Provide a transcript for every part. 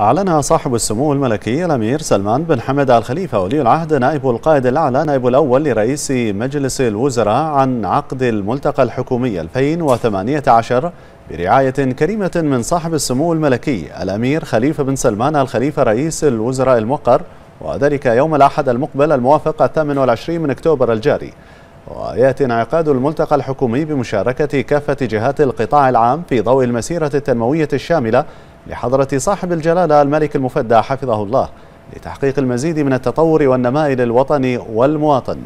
أعلن صاحب السمو الملكي الأمير سلمان بن حمد آل خليفة ولي العهد نائب القائد الأعلى نائب الأول لرئيس مجلس الوزراء عن عقد الملتقى الحكومي 2018 برعاية كريمة من صاحب السمو الملكي الأمير خليفة بن سلمان آل خليفة رئيس الوزراء الموقر وذلك يوم الأحد المقبل الموافق 28 من أكتوبر الجاري ويأتي انعقاد الملتقى الحكومي بمشاركة كافة جهات القطاع العام في ضوء المسيرة التنموية الشاملة لحضرة صاحب الجلالة الملك المفدى حفظه الله لتحقيق المزيد من التطور والنماء للوطن والمواطن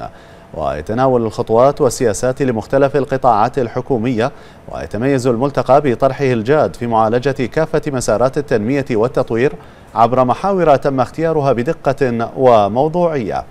ويتناول الخطوات والسياسات لمختلف القطاعات الحكومية ويتميز الملتقى بطرحه الجاد في معالجة كافة مسارات التنمية والتطوير عبر محاور تم اختيارها بدقة وموضوعية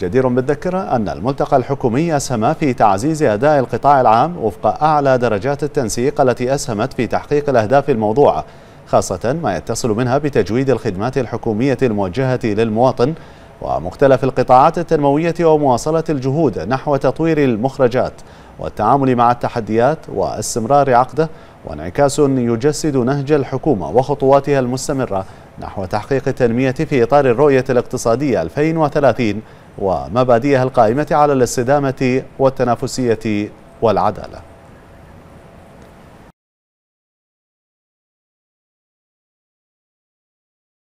جدير بالذكر أن الملتقى الحكومي أسهم في تعزيز أداء القطاع العام وفق أعلى درجات التنسيق التي أسهمت في تحقيق الأهداف الموضوعة خاصة ما يتصل منها بتجويد الخدمات الحكومية الموجهة للمواطن ومختلف القطاعات التنموية ومواصلة الجهود نحو تطوير المخرجات والتعامل مع التحديات واستمرار عقده وانعكاس يجسد نهج الحكومة وخطواتها المستمرة نحو تحقيق التنمية في إطار الرؤية الاقتصادية 2030 ومبادئها القائمة على الاستدامة والتنافسية والعدالة